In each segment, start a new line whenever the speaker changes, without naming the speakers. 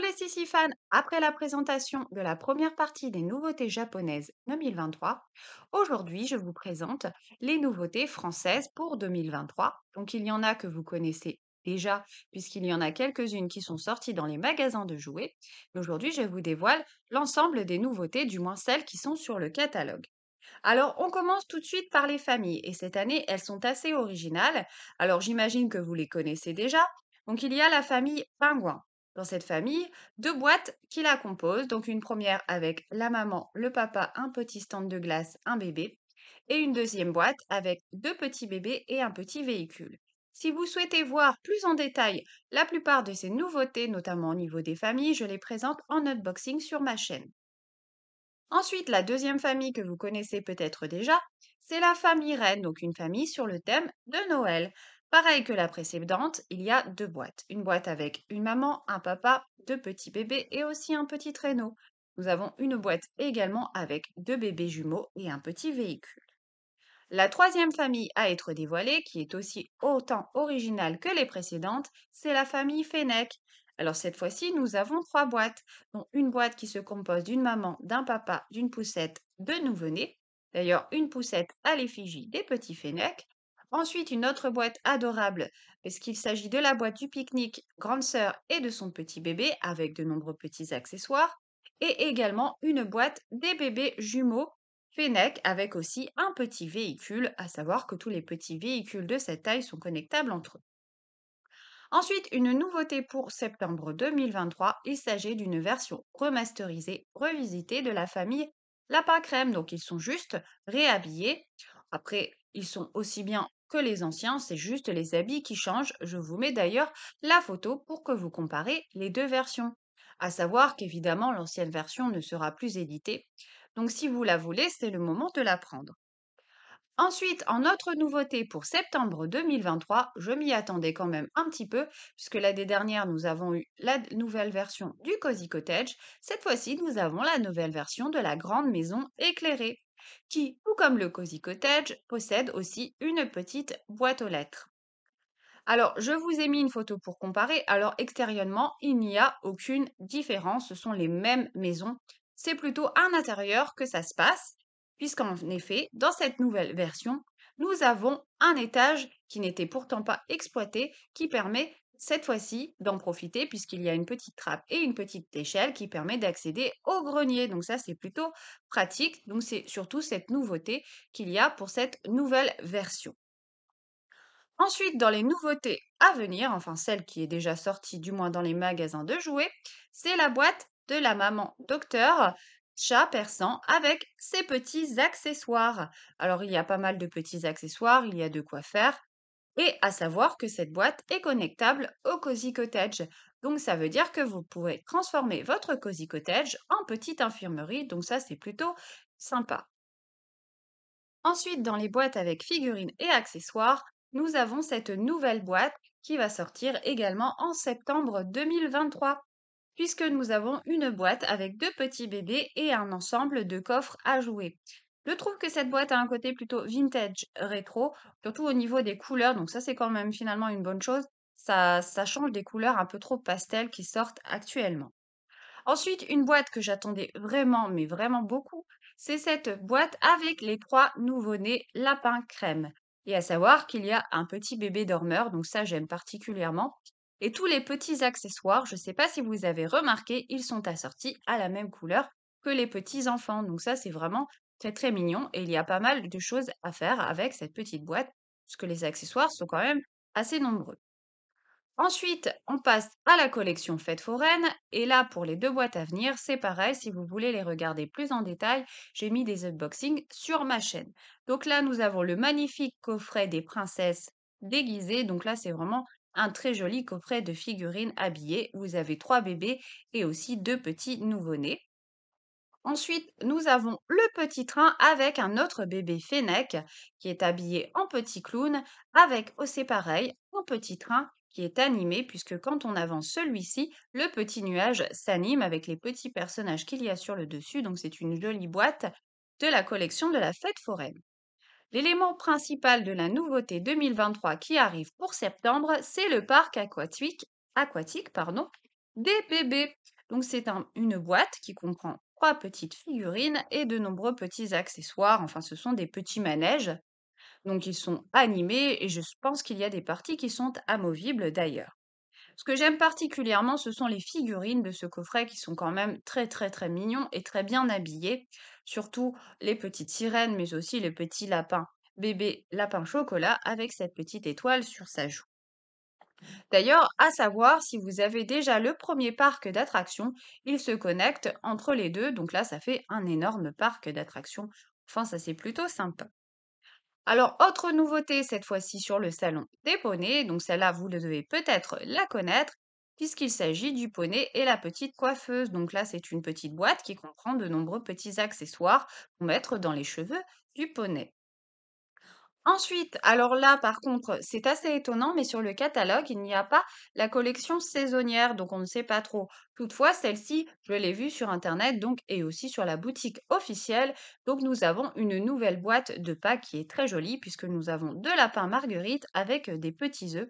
les Sissi fans, après la présentation de la première partie des nouveautés japonaises 2023, aujourd'hui je vous présente les nouveautés françaises pour 2023. Donc il y en a que vous connaissez déjà, puisqu'il y en a quelques-unes qui sont sorties dans les magasins de jouets. aujourd'hui je vous dévoile l'ensemble des nouveautés, du moins celles qui sont sur le catalogue. Alors, on commence tout de suite par les familles, et cette année, elles sont assez originales. Alors, j'imagine que vous les connaissez déjà. Donc, il y a la famille Pingouin, dans cette famille, deux boîtes qui la composent. Donc une première avec la maman, le papa, un petit stand de glace, un bébé. Et une deuxième boîte avec deux petits bébés et un petit véhicule. Si vous souhaitez voir plus en détail la plupart de ces nouveautés, notamment au niveau des familles, je les présente en unboxing sur ma chaîne. Ensuite, la deuxième famille que vous connaissez peut-être déjà, c'est la famille reine, donc une famille sur le thème de Noël, Pareil que la précédente, il y a deux boîtes. Une boîte avec une maman, un papa, deux petits bébés et aussi un petit traîneau. Nous avons une boîte également avec deux bébés jumeaux et un petit véhicule. La troisième famille à être dévoilée, qui est aussi autant originale que les précédentes, c'est la famille Fennec. Alors cette fois-ci, nous avons trois boîtes, dont une boîte qui se compose d'une maman, d'un papa, d'une poussette, de nouveau-nés. D'ailleurs, une poussette à l'effigie des petits Fennec, Ensuite, une autre boîte adorable, puisqu'il s'agit de la boîte du pique-nique grande sœur et de son petit bébé, avec de nombreux petits accessoires, et également une boîte des bébés jumeaux Fennec, avec aussi un petit véhicule, à savoir que tous les petits véhicules de cette taille sont connectables entre eux. Ensuite, une nouveauté pour septembre 2023, il s'agit d'une version remasterisée, revisitée de la famille Lapin Crème. Donc ils sont juste réhabillés. Après, ils sont aussi bien les anciens, c'est juste les habits qui changent. Je vous mets d'ailleurs la photo pour que vous comparez les deux versions. À savoir qu'évidemment, l'ancienne version ne sera plus éditée. Donc si vous la voulez, c'est le moment de la prendre. Ensuite, en autre nouveauté pour septembre 2023, je m'y attendais quand même un petit peu, puisque l'année dernière, nous avons eu la nouvelle version du Cozy Cottage. Cette fois-ci, nous avons la nouvelle version de la grande maison éclairée qui, tout comme le Cozy Cottage, possède aussi une petite boîte aux lettres. Alors, je vous ai mis une photo pour comparer. Alors, extérieurement, il n'y a aucune différence. Ce sont les mêmes maisons. C'est plutôt à l'intérieur que ça se passe, puisqu'en effet, dans cette nouvelle version, nous avons un étage qui n'était pourtant pas exploité, qui permet cette fois-ci d'en profiter puisqu'il y a une petite trappe et une petite échelle qui permet d'accéder au grenier. Donc ça, c'est plutôt pratique. Donc c'est surtout cette nouveauté qu'il y a pour cette nouvelle version. Ensuite, dans les nouveautés à venir, enfin celle qui est déjà sortie du moins dans les magasins de jouets, c'est la boîte de la maman docteur chat persan avec ses petits accessoires. Alors il y a pas mal de petits accessoires, il y a de quoi faire. Et à savoir que cette boîte est connectable au Cozy Cottage. Donc ça veut dire que vous pouvez transformer votre Cozy Cottage en petite infirmerie. Donc ça c'est plutôt sympa. Ensuite, dans les boîtes avec figurines et accessoires, nous avons cette nouvelle boîte qui va sortir également en septembre 2023 puisque nous avons une boîte avec deux petits bébés et un ensemble de coffres à jouer. Je trouve que cette boîte a un côté plutôt vintage rétro, surtout au niveau des couleurs. Donc ça, c'est quand même finalement une bonne chose. Ça, change des couleurs un peu trop pastel qui sortent actuellement. Ensuite, une boîte que j'attendais vraiment, mais vraiment beaucoup, c'est cette boîte avec les trois nouveau-nés lapins crème. Et à savoir qu'il y a un petit bébé dormeur, donc ça j'aime particulièrement. Et tous les petits accessoires, je ne sais pas si vous avez remarqué, ils sont assortis à la même couleur que les petits enfants. Donc ça c'est vraiment c'est très mignon et il y a pas mal de choses à faire avec cette petite boîte, puisque les accessoires sont quand même assez nombreux. Ensuite, on passe à la collection Fête foraine. Et là, pour les deux boîtes à venir, c'est pareil. Si vous voulez les regarder plus en détail, j'ai mis des unboxings sur ma chaîne. Donc là, nous avons le magnifique coffret des princesses déguisées. Donc là, c'est vraiment un très joli coffret de figurines habillées. Vous avez trois bébés et aussi deux petits nouveau-nés. Ensuite, nous avons le petit train avec un autre bébé Fennec qui est habillé en petit clown avec, aussi pareil, un petit train qui est animé puisque quand on avance celui-ci, le petit nuage s'anime avec les petits personnages qu'il y a sur le dessus. Donc c'est une jolie boîte de la collection de la fête foraine. L'élément principal de la nouveauté 2023 qui arrive pour septembre, c'est le parc aquatique, aquatique pardon, des bébés. Donc c'est une boîte qui comprend petites figurines et de nombreux petits accessoires. Enfin, ce sont des petits manèges. Donc, ils sont animés et je pense qu'il y a des parties qui sont amovibles d'ailleurs. Ce que j'aime particulièrement, ce sont les figurines de ce coffret qui sont quand même très très très mignons et très bien habillés. Surtout les petites sirènes, mais aussi les petits lapins. Bébé lapin chocolat avec cette petite étoile sur sa joue. D'ailleurs, à savoir, si vous avez déjà le premier parc d'attractions, il se connecte entre les deux. Donc là, ça fait un énorme parc d'attractions. Enfin, ça, c'est plutôt sympa. Alors, autre nouveauté cette fois-ci sur le salon des poneys. Donc celle-là, vous devez peut-être la connaître puisqu'il s'agit du poney et la petite coiffeuse. Donc là, c'est une petite boîte qui comprend de nombreux petits accessoires pour mettre dans les cheveux du poney. Ensuite, alors là, par contre, c'est assez étonnant, mais sur le catalogue, il n'y a pas la collection saisonnière, donc on ne sait pas trop. Toutefois, celle-ci, je l'ai vue sur Internet, donc, et aussi sur la boutique officielle. Donc, nous avons une nouvelle boîte de Pâques qui est très jolie, puisque nous avons deux lapins marguerite avec euh, des petits œufs.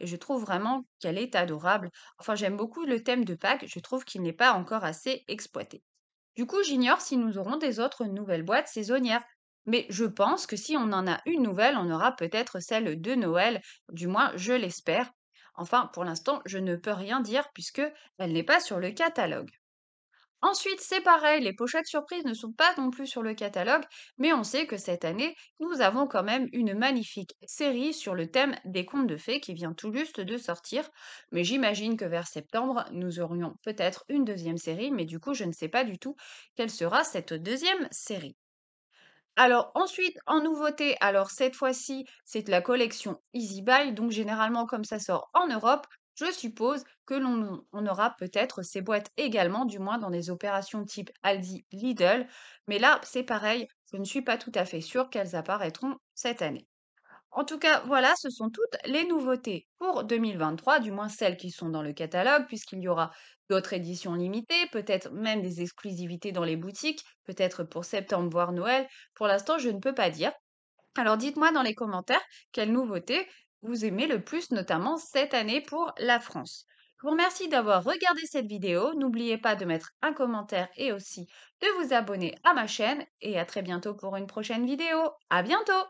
Et je trouve vraiment qu'elle est adorable. Enfin, j'aime beaucoup le thème de Pâques, je trouve qu'il n'est pas encore assez exploité. Du coup, j'ignore si nous aurons des autres nouvelles boîtes saisonnières. Mais je pense que si on en a une nouvelle, on aura peut-être celle de Noël, du moins je l'espère. Enfin, pour l'instant, je ne peux rien dire puisque elle n'est pas sur le catalogue. Ensuite, c'est pareil, les pochettes surprises ne sont pas non plus sur le catalogue, mais on sait que cette année, nous avons quand même une magnifique série sur le thème des contes de fées qui vient tout juste de sortir. Mais j'imagine que vers septembre, nous aurions peut-être une deuxième série, mais du coup, je ne sais pas du tout quelle sera cette deuxième série. Alors ensuite, en nouveauté, alors cette fois-ci, c'est la collection Easy Buy. Donc généralement, comme ça sort en Europe, je suppose que l'on aura peut-être ces boîtes également, du moins dans des opérations type Aldi, Lidl. Mais là, c'est pareil, je ne suis pas tout à fait sûre qu'elles apparaîtront cette année. En tout cas, voilà, ce sont toutes les nouveautés pour 2023, du moins celles qui sont dans le catalogue, puisqu'il y aura d'autres éditions limitées, peut-être même des exclusivités dans les boutiques, peut-être pour septembre, voire Noël. Pour l'instant, je ne peux pas dire. Alors dites-moi dans les commentaires quelles nouveautés vous aimez le plus, notamment cette année pour la France. Je vous remercie d'avoir regardé cette vidéo. N'oubliez pas de mettre un commentaire et aussi de vous abonner à ma chaîne. Et à très bientôt pour une prochaine vidéo. À bientôt!